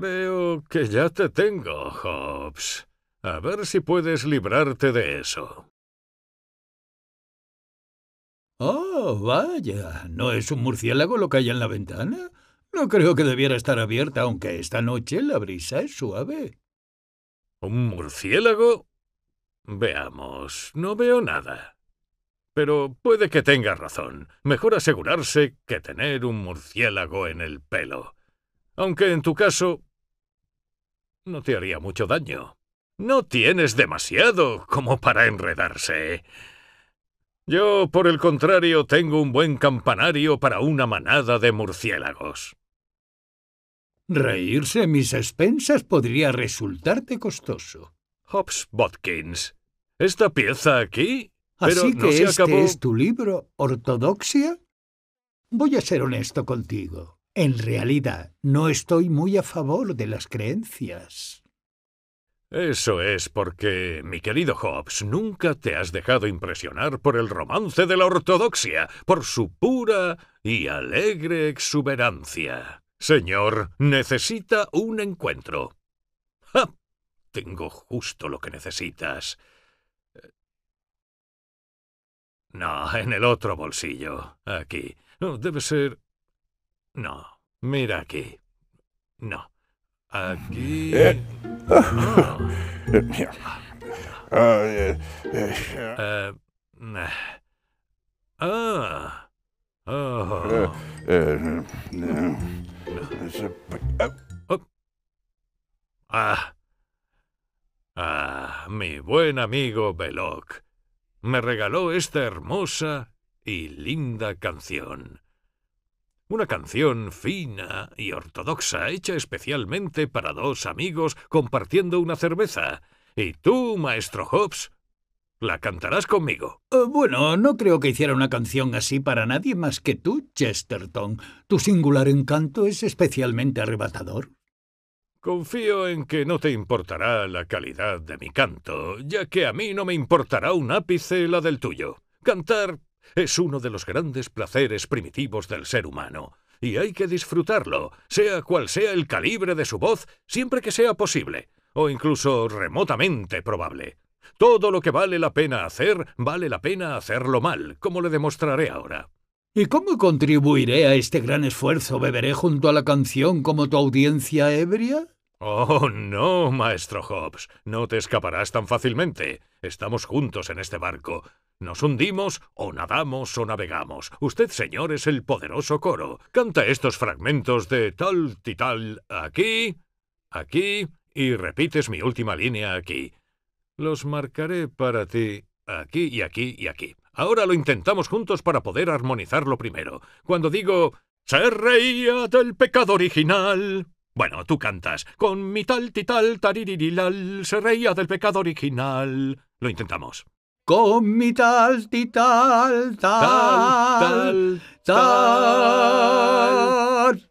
Creo que ya te tengo, Hobbs. A ver si puedes librarte de eso. Oh, vaya. ¿No es un murciélago lo que hay en la ventana? No creo que debiera estar abierta, aunque esta noche la brisa es suave. ¿Un murciélago? Veamos, no veo nada. Pero puede que tenga razón. Mejor asegurarse que tener un murciélago en el pelo. Aunque en tu caso no te haría mucho daño. No tienes demasiado como para enredarse. Yo, por el contrario, tengo un buen campanario para una manada de murciélagos. Reírse mis expensas podría resultarte costoso. Hobbs Botkins, esta pieza aquí. Así que este es tu libro, Ortodoxia. Voy a ser honesto contigo. En realidad, no estoy muy a favor de las creencias. Eso es porque, mi querido Hobbes, nunca te has dejado impresionar por el romance de la ortodoxia, por su pura y alegre exuberancia. Señor, necesita un encuentro. ¡Ja! Tengo justo lo que necesitas. No, en el otro bolsillo. Aquí. Debe ser no, mira aquí. No. Aquí. Eh. Ah. Ah, mi buen amigo Beloc, me regaló esta hermosa y linda canción. Una canción fina y ortodoxa hecha especialmente para dos amigos compartiendo una cerveza. ¿Y tú, maestro Hobbs? ¿La cantarás conmigo? Eh, bueno, no creo que hiciera una canción así para nadie más que tú, Chesterton. Tu singular encanto es especialmente arrebatador. Confío en que no te importará la calidad de mi canto, ya que a mí no me importará un ápice la del tuyo. Cantar es uno de los grandes placeres primitivos del ser humano, y hay que disfrutarlo, sea cual sea el calibre de su voz, siempre que sea posible, o incluso remotamente probable. Todo lo que vale la pena hacer, vale la pena hacerlo mal, como le demostraré ahora. ¿Y cómo contribuiré a este gran esfuerzo? ¿Beberé junto a la canción como tu audiencia ebria? Oh, no, maestro Hobbs, no te escaparás tan fácilmente. Estamos juntos en este barco. Nos hundimos o nadamos o navegamos. Usted, señor, es el poderoso coro. Canta estos fragmentos de tal tital tal aquí, aquí y repites mi última línea aquí. Los marcaré para ti aquí y aquí y aquí. Ahora lo intentamos juntos para poder armonizarlo primero. Cuando digo, se reía del pecado original. Bueno, tú cantas, con mi tal tital tariririlal, se reía del pecado original. Lo intentamos con mi tal, ti, tal, tal, tal, tal.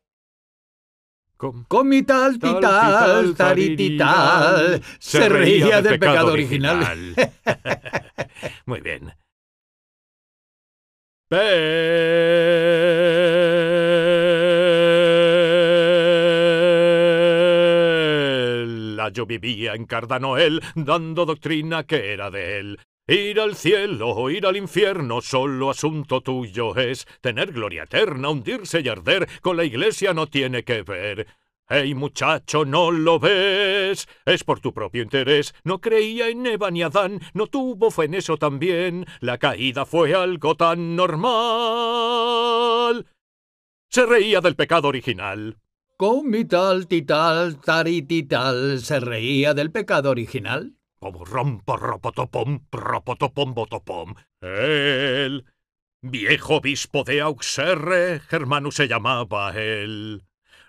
Con, mi tal, ti, tal, ti tal, se reía del pecado original. Muy bien. Bella, yo vivía en Cardanoel, dando doctrina que era de él. Ir al cielo o ir al infierno, solo asunto tuyo es. Tener gloria eterna, hundirse y arder, con la iglesia no tiene que ver. ¡Ey, muchacho, no lo ves, es por tu propio interés. No creía en Eva ni Adán, no tuvo fue en eso también. La caída fue algo tan normal. Se reía del pecado original. Con mi tal, tital, taritital, se reía del pecado original rompo ropotopom propotopom, botopom. el viejo obispo de Auxerre, Germano se llamaba él.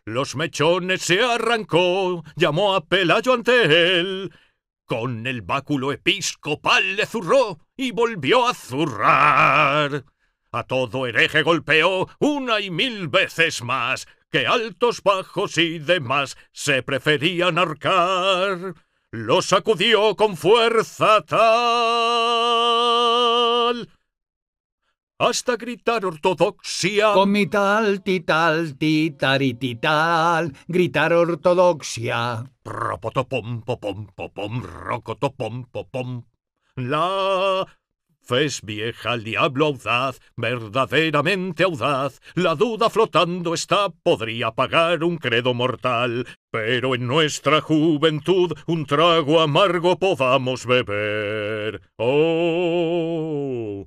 Los mechones se arrancó, llamó a Pelayo ante él. Con el báculo episcopal le zurró y volvió a zurrar. A todo hereje golpeó una y mil veces más, que altos, bajos y demás se preferían arcar lo sacudió con fuerza tal hasta gritar ortodoxia. Con mi tal, tital, tal, gritar ortodoxia. ropotopom popom, popom, rocotopom, popom. La Fes vieja al diablo audaz, verdaderamente audaz, la duda flotando está, podría pagar un credo mortal, pero en nuestra juventud un trago amargo podamos beber. Oh.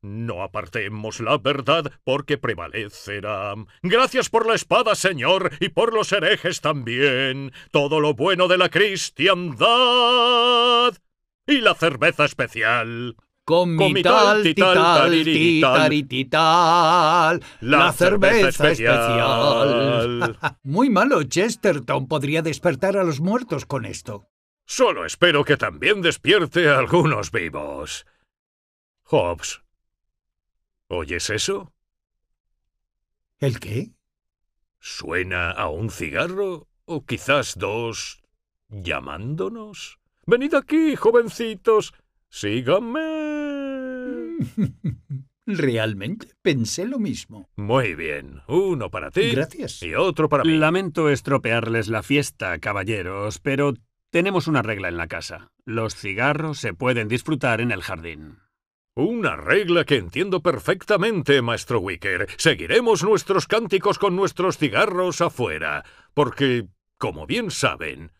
No apartemos la verdad porque prevalecerá. Gracias por la espada, Señor, y por los herejes también. Todo lo bueno de la cristiandad. Y la cerveza especial. Con tal, la cerveza especial. Muy malo, Chesterton podría despertar a los muertos con esto. Solo espero que también despierte a algunos vivos. Hobbs, ¿oyes eso? ¿El qué? ¿Suena a un cigarro o quizás dos llamándonos? Venid aquí, jovencitos, Sígame. Realmente pensé lo mismo. Muy bien. Uno para ti. Gracias. Y otro para mí. Lamento estropearles la fiesta, caballeros, pero tenemos una regla en la casa. Los cigarros se pueden disfrutar en el jardín. Una regla que entiendo perfectamente, maestro Wicker. Seguiremos nuestros cánticos con nuestros cigarros afuera, porque, como bien saben,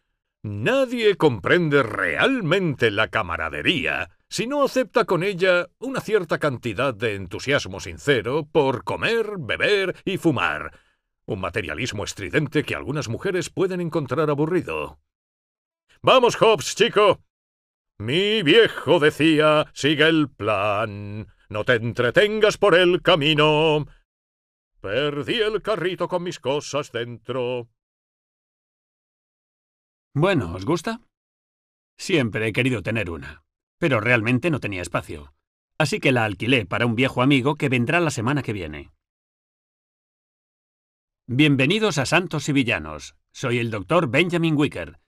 Nadie comprende realmente la camaradería si no acepta con ella una cierta cantidad de entusiasmo sincero por comer, beber y fumar, un materialismo estridente que algunas mujeres pueden encontrar aburrido. ¡Vamos, Hobbes, chico! Mi viejo decía, sigue el plan, no te entretengas por el camino. Perdí el carrito con mis cosas dentro. Bueno, ¿os gusta? Siempre he querido tener una, pero realmente no tenía espacio. Así que la alquilé para un viejo amigo que vendrá la semana que viene. Bienvenidos a Santos y Villanos. Soy el doctor Benjamin Wicker.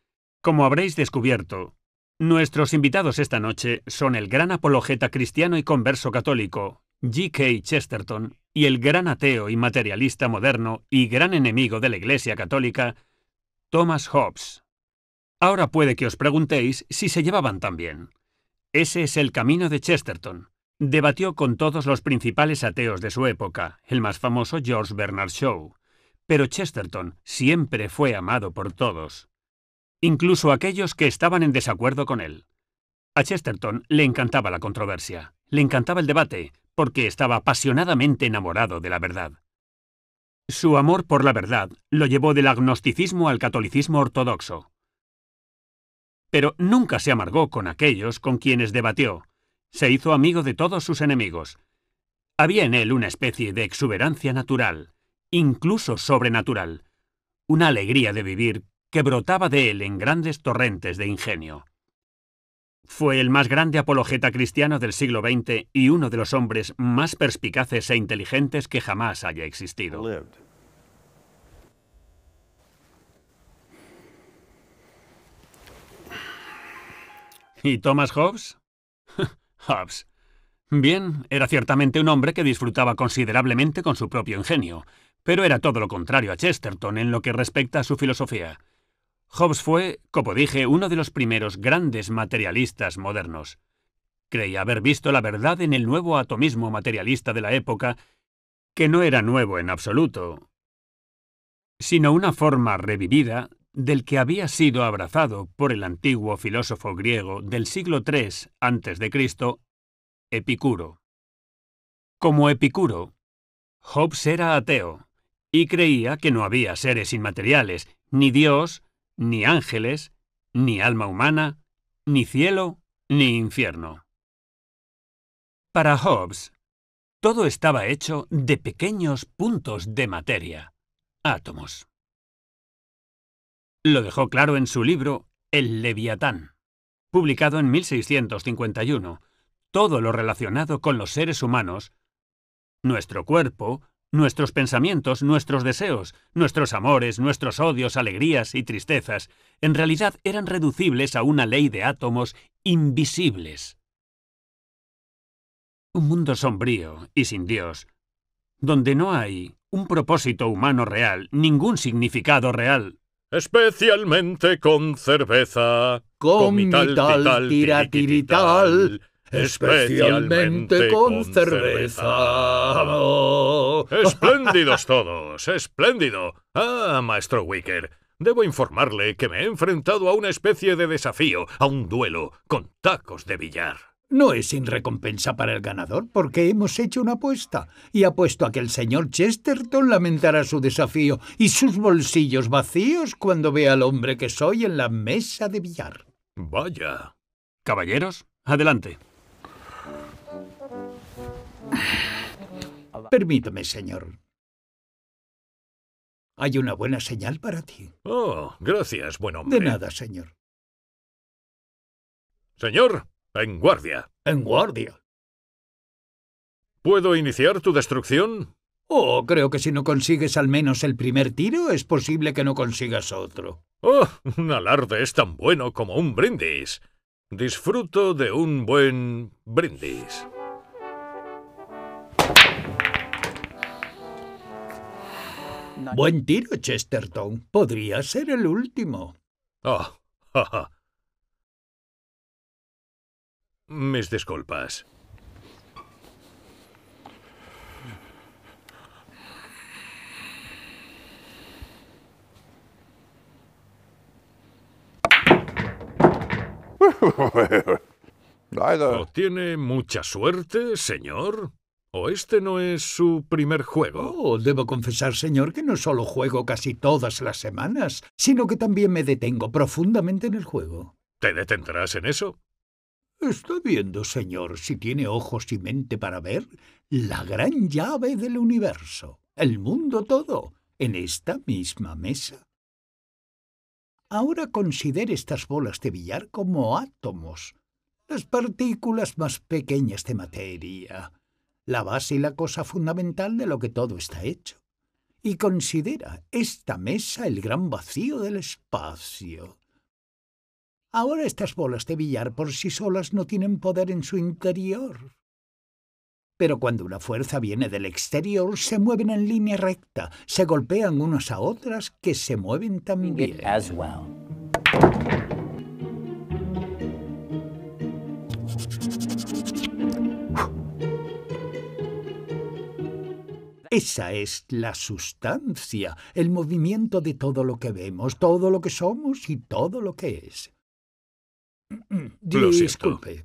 Como habréis descubierto, nuestros invitados esta noche son el gran apologeta cristiano y converso católico, G.K. Chesterton, y el gran ateo y materialista moderno y gran enemigo de la Iglesia católica, Thomas Hobbes. Ahora puede que os preguntéis si se llevaban tan bien. Ese es el camino de Chesterton. Debatió con todos los principales ateos de su época, el más famoso George Bernard Shaw, pero Chesterton siempre fue amado por todos, incluso aquellos que estaban en desacuerdo con él. A Chesterton le encantaba la controversia, le encantaba el debate, porque estaba apasionadamente enamorado de la verdad. Su amor por la verdad lo llevó del agnosticismo al catolicismo ortodoxo, pero nunca se amargó con aquellos con quienes debatió. Se hizo amigo de todos sus enemigos. Había en él una especie de exuberancia natural, incluso sobrenatural, una alegría de vivir que brotaba de él en grandes torrentes de ingenio. Fue el más grande apologeta cristiano del siglo XX y uno de los hombres más perspicaces e inteligentes que jamás haya existido. ¿Y Thomas Hobbes? Hobbes. Bien, era ciertamente un hombre que disfrutaba considerablemente con su propio ingenio, pero era todo lo contrario a Chesterton en lo que respecta a su filosofía. Hobbes fue, como dije, uno de los primeros grandes materialistas modernos. Creía haber visto la verdad en el nuevo atomismo materialista de la época, que no era nuevo en absoluto, sino una forma revivida del que había sido abrazado por el antiguo filósofo griego del siglo III a.C., Epicuro. Como Epicuro, Hobbes era ateo y creía que no había seres inmateriales, ni Dios, ni ángeles, ni alma humana, ni cielo, ni infierno. Para Hobbes, todo estaba hecho de pequeños puntos de materia, átomos. Lo dejó claro en su libro El Leviatán, publicado en 1651. Todo lo relacionado con los seres humanos, nuestro cuerpo, nuestros pensamientos, nuestros deseos, nuestros amores, nuestros odios, alegrías y tristezas, en realidad eran reducibles a una ley de átomos invisibles. Un mundo sombrío y sin Dios, donde no hay un propósito humano real, ningún significado real, especialmente con cerveza. Con mi tal, especialmente con cerveza. Espléndidos todos, espléndido. Ah, maestro Wicker, debo informarle que me he enfrentado a una especie de desafío, a un duelo con tacos de billar. No es sin recompensa para el ganador, porque hemos hecho una apuesta, y apuesto a que el señor Chesterton lamentará su desafío y sus bolsillos vacíos cuando vea al hombre que soy en la mesa de billar. Vaya. Caballeros, adelante. Permítame, señor. Hay una buena señal para ti. Oh, gracias, buen hombre. De nada, señor. Señor, en guardia. En guardia. ¿Puedo iniciar tu destrucción? Oh, creo que si no consigues al menos el primer tiro, es posible que no consigas otro. Oh, un alarde es tan bueno como un brindis. Disfruto de un buen brindis. Buen tiro, Chesterton. Podría ser el último. Oh, ja, ja. Mis disculpas. tiene mucha suerte, señor? ¿O este no es su primer juego? Oh, debo confesar, señor, que no solo juego casi todas las semanas, sino que también me detengo profundamente en el juego. ¿Te detendrás en eso? Está viendo, señor, si tiene ojos y mente para ver, la gran llave del universo, el mundo todo, en esta misma mesa. Ahora considere estas bolas de billar como átomos, las partículas más pequeñas de materia, la base y la cosa fundamental de lo que todo está hecho. Y considera esta mesa el gran vacío del espacio. Ahora estas bolas de billar por sí solas no tienen poder en su interior. Pero cuando una fuerza viene del exterior, se mueven en línea recta, se golpean unas a otras que se mueven también. Esa es la sustancia, el movimiento de todo lo que vemos, todo lo que somos y todo lo que es. Disculpe.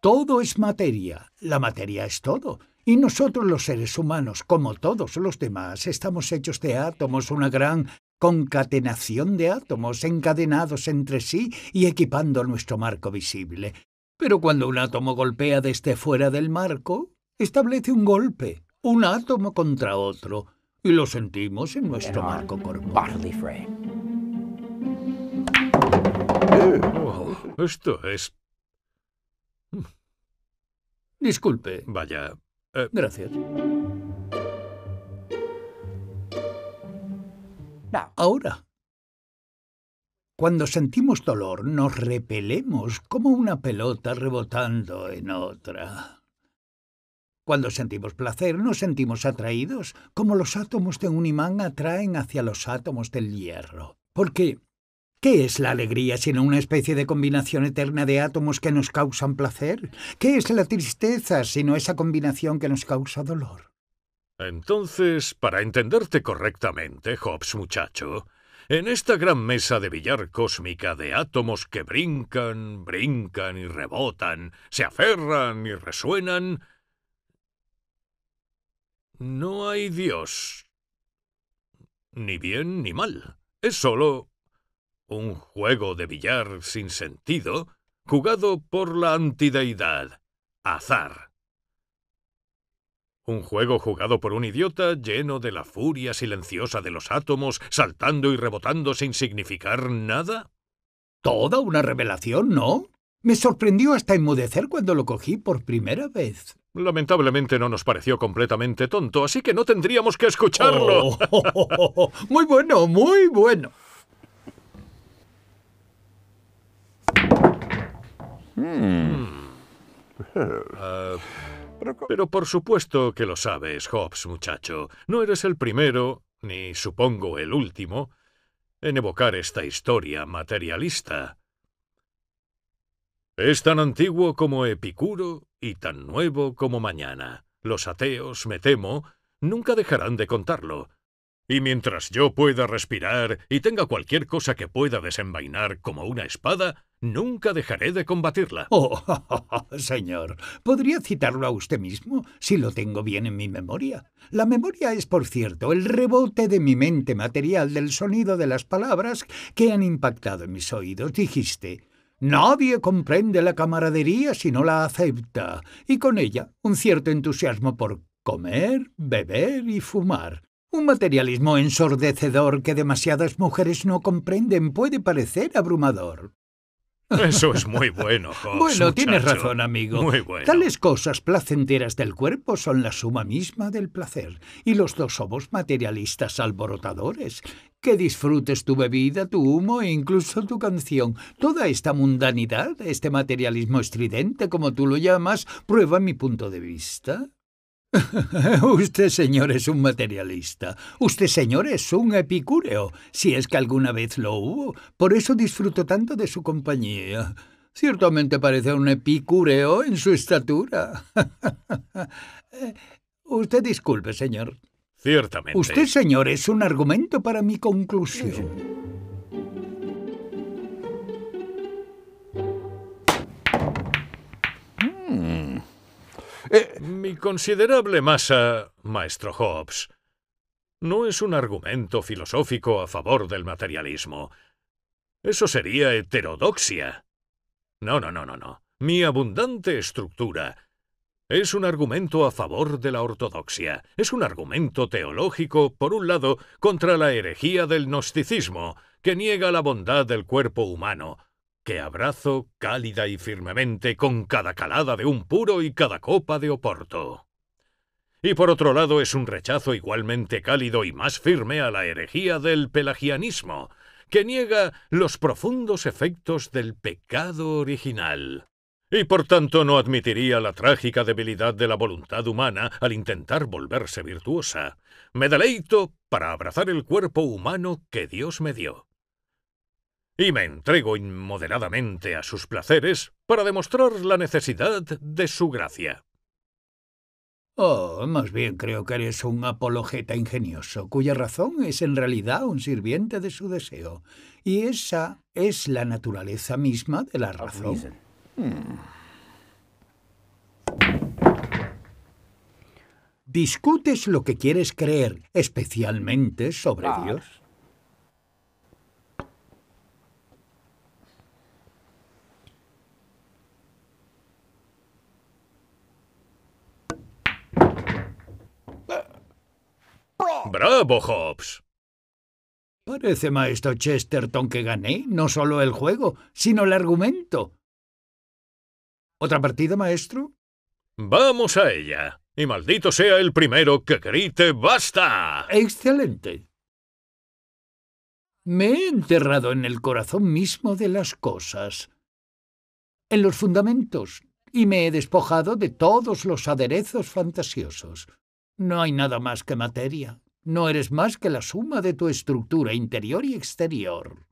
Todo es materia, la materia es todo. Y nosotros los seres humanos, como todos los demás, estamos hechos de átomos, una gran concatenación de átomos encadenados entre sí y equipando nuestro marco visible. Pero cuando un átomo golpea desde fuera del marco, establece un golpe, un átomo contra otro, y lo sentimos en nuestro marco corporal. Oh, esto es... Disculpe. Vaya. Eh. Gracias. Ahora, cuando sentimos dolor, nos repelemos como una pelota rebotando en otra. Cuando sentimos placer, nos sentimos atraídos, como los átomos de un imán atraen hacia los átomos del hierro. Porque ¿Qué es la alegría sino una especie de combinación eterna de átomos que nos causan placer? ¿Qué es la tristeza sino esa combinación que nos causa dolor? Entonces, para entenderte correctamente, Hobbes muchacho, en esta gran mesa de billar cósmica de átomos que brincan, brincan y rebotan, se aferran y resuenan, no hay Dios. Ni bien ni mal. Es solo un juego de billar sin sentido jugado por la antideidad, azar. Un juego jugado por un idiota lleno de la furia silenciosa de los átomos, saltando y rebotando sin significar nada. Toda una revelación, ¿no? Me sorprendió hasta enmudecer cuando lo cogí por primera vez. Lamentablemente no nos pareció completamente tonto, así que no tendríamos que escucharlo. Oh, muy bueno, muy bueno. Hmm. pero por supuesto que lo sabes, Hobbes, muchacho. No eres el primero, ni supongo el último, en evocar esta historia materialista. Es tan antiguo como Epicuro y tan nuevo como mañana. Los ateos, me temo, nunca dejarán de contarlo, y mientras yo pueda respirar y tenga cualquier cosa que pueda desenvainar como una espada, nunca dejaré de combatirla. Oh, señor, ¿podría citarlo a usted mismo, si lo tengo bien en mi memoria? La memoria es, por cierto, el rebote de mi mente material del sonido de las palabras que han impactado en mis oídos. Dijiste, Nadie comprende la camaradería si no la acepta, y con ella un cierto entusiasmo por comer, beber y fumar. Un materialismo ensordecedor que demasiadas mujeres no comprenden puede parecer abrumador. Eso es muy bueno, Hobbes. Bueno, tienes razón, amigo. Muy bueno. Tales cosas placenteras del cuerpo son la suma misma del placer. Y los dos somos materialistas alborotadores. Que disfrutes tu bebida, tu humo e incluso tu canción. Toda esta mundanidad, este materialismo estridente, como tú lo llamas, prueba mi punto de vista. Usted, señor, es un materialista. Usted, señor, es un epicúreo, si es que alguna vez lo hubo. Por eso disfruto tanto de su compañía. Ciertamente parece un epicúreo en su estatura. Eh, usted disculpe, señor. Ciertamente. Usted, señor, es un argumento para mi conclusión. Eh, Mi considerable masa, maestro Hobbes, no es un argumento filosófico a favor del materialismo. Eso sería heterodoxia. No, no, no, no, no. Mi abundante estructura es un argumento a favor de la ortodoxia. Es un argumento teológico, por un lado, contra la herejía del gnosticismo, que niega la bondad del cuerpo humano, que abrazo cálida y firmemente con cada calada de un puro y cada copa de Oporto. Y por otro lado es un rechazo igualmente cálido y más firme a la herejía del pelagianismo, que niega los profundos efectos del pecado original. Y por tanto no admitiría la trágica debilidad de la voluntad humana al intentar volverse virtuosa. Me deleito para abrazar el cuerpo humano que Dios me dio y me entrego inmoderadamente a sus placeres para demostrar la necesidad de su gracia. Oh, más bien creo que eres un apologeta ingenioso, cuya razón es en realidad un sirviente de su deseo, y esa es la naturaleza misma de la razón. Hmm. Discutes lo que quieres creer, especialmente sobre ah. Dios. ¡Bravo, Hobbs! Parece, maestro Chesterton, que gané no solo el juego, sino el argumento. ¿Otra partida, maestro? Vamos a ella. Y maldito sea el primero que grite basta. Excelente. Me he enterrado en el corazón mismo de las cosas, en los fundamentos, y me he despojado de todos los aderezos fantasiosos. No hay nada más que materia no eres más que la suma de tu estructura interior y exterior.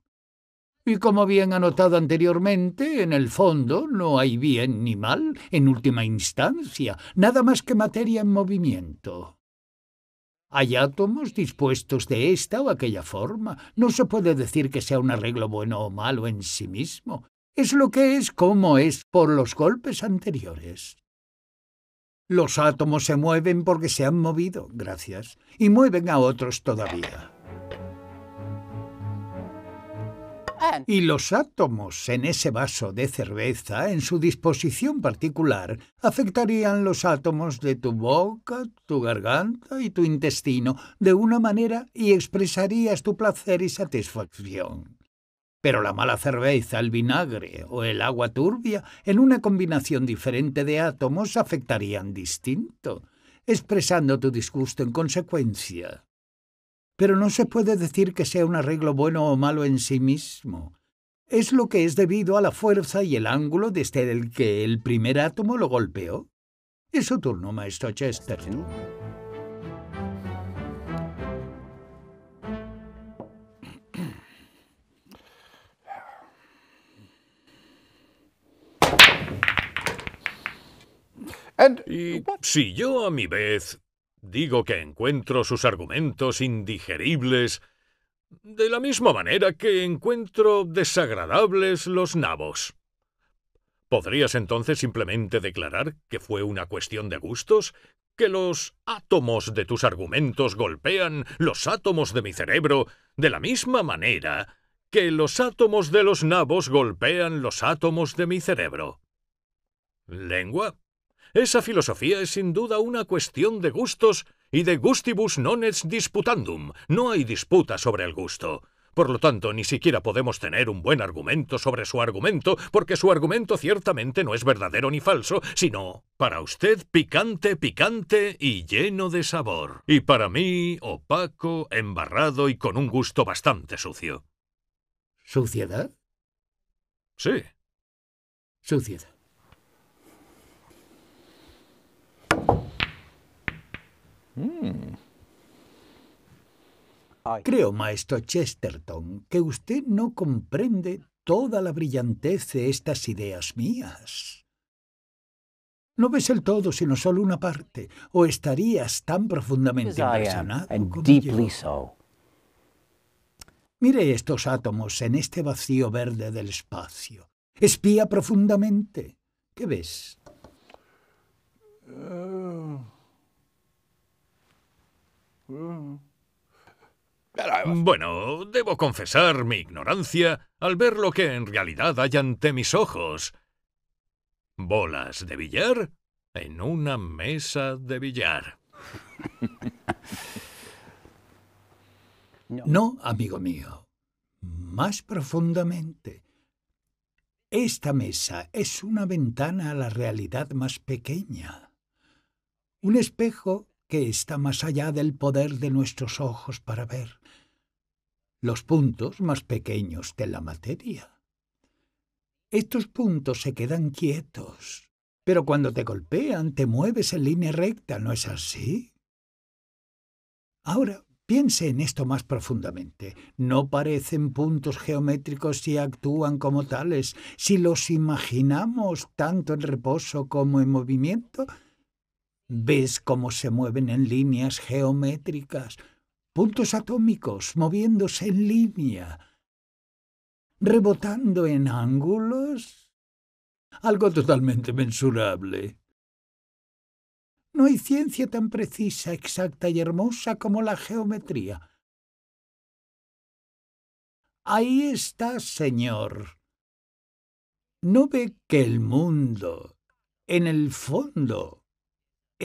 Y como bien anotado anteriormente, en el fondo no hay bien ni mal, en última instancia, nada más que materia en movimiento. Hay átomos dispuestos de esta o aquella forma. No se puede decir que sea un arreglo bueno o malo en sí mismo. Es lo que es como es por los golpes anteriores. Los átomos se mueven porque se han movido, gracias, y mueven a otros todavía. Ah. Y los átomos en ese vaso de cerveza, en su disposición particular, afectarían los átomos de tu boca, tu garganta y tu intestino de una manera y expresarías tu placer y satisfacción pero la mala cerveza, el vinagre o el agua turbia, en una combinación diferente de átomos, afectarían distinto, expresando tu disgusto en consecuencia. Pero no se puede decir que sea un arreglo bueno o malo en sí mismo. Es lo que es debido a la fuerza y el ángulo desde el este que el primer átomo lo golpeó. Es su turno, maestro Chester. Y si yo a mi vez digo que encuentro sus argumentos indigeribles, de la misma manera que encuentro desagradables los nabos. ¿Podrías entonces simplemente declarar que fue una cuestión de gustos? ¿Que los átomos de tus argumentos golpean los átomos de mi cerebro de la misma manera que los átomos de los nabos golpean los átomos de mi cerebro? ¿Lengua? Esa filosofía es sin duda una cuestión de gustos y de gustibus non est disputandum. No hay disputa sobre el gusto. Por lo tanto, ni siquiera podemos tener un buen argumento sobre su argumento, porque su argumento ciertamente no es verdadero ni falso, sino, para usted, picante, picante y lleno de sabor. Y para mí, opaco, embarrado y con un gusto bastante sucio. ¿Suciedad? Sí. Suciedad. Creo, maestro Chesterton, que usted no comprende toda la brillantez de estas ideas mías. No ves el todo, sino solo una parte, o estarías tan profundamente impresionado Mire estos átomos en este vacío verde del espacio. Espía profundamente. ¿Qué ves? Oh. Bueno, debo confesar mi ignorancia al ver lo que en realidad hay ante mis ojos. ¿Bolas de billar? En una mesa de billar. No, amigo mío. Más profundamente. Esta mesa es una ventana a la realidad más pequeña. Un espejo está más allá del poder de nuestros ojos para ver, los puntos más pequeños de la materia. Estos puntos se quedan quietos, pero cuando te golpean te mueves en línea recta, ¿no es así? Ahora, piense en esto más profundamente. No parecen puntos geométricos si actúan como tales. Si los imaginamos tanto en reposo como en movimiento, Ves cómo se mueven en líneas geométricas, puntos atómicos moviéndose en línea, rebotando en ángulos. Algo totalmente mensurable. No hay ciencia tan precisa, exacta y hermosa como la geometría. Ahí está, señor. ¿No ve que el mundo, en el fondo,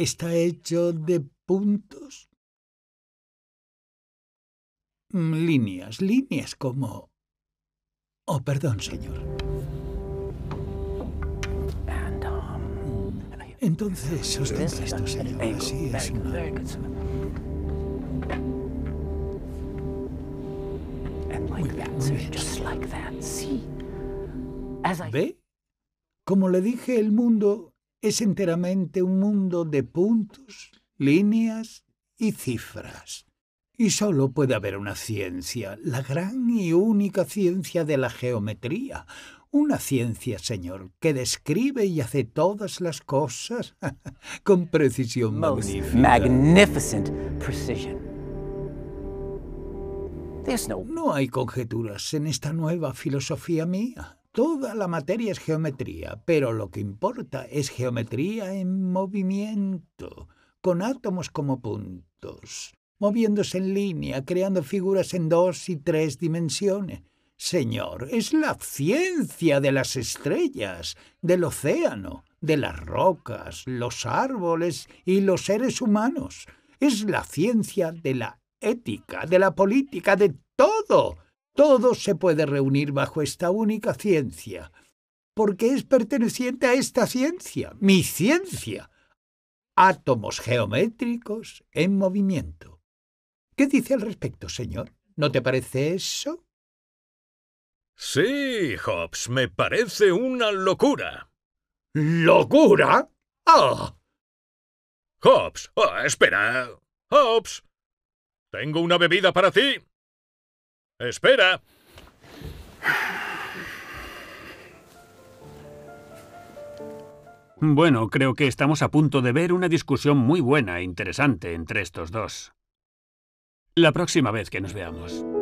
está hecho de puntos. Mm, líneas, líneas como... Oh, perdón, señor. Entonces, sostén esto, señor. Así es ¿Ve? Como le dije, el mundo es enteramente un mundo de puntos, líneas y cifras. Y solo puede haber una ciencia, la gran y única ciencia de la geometría. Una ciencia, señor, que describe y hace todas las cosas con precisión magnífica. No hay conjeturas en esta nueva filosofía mía. Toda la materia es geometría, pero lo que importa es geometría en movimiento, con átomos como puntos, moviéndose en línea, creando figuras en dos y tres dimensiones. Señor, es la ciencia de las estrellas, del océano, de las rocas, los árboles y los seres humanos. Es la ciencia de la ética, de la política, de todo todo se puede reunir bajo esta única ciencia, porque es perteneciente a esta ciencia, mi ciencia. Átomos geométricos en movimiento. ¿Qué dice al respecto, señor? ¿No te parece eso? Sí, Hobbes, me parece una locura. ¿Locura? ¡Ah! Hobbes, ah, espera. Hobbes, tengo una bebida para ti. Espera. Bueno, creo que estamos a punto de ver una discusión muy buena e interesante entre estos dos. La próxima vez que nos veamos.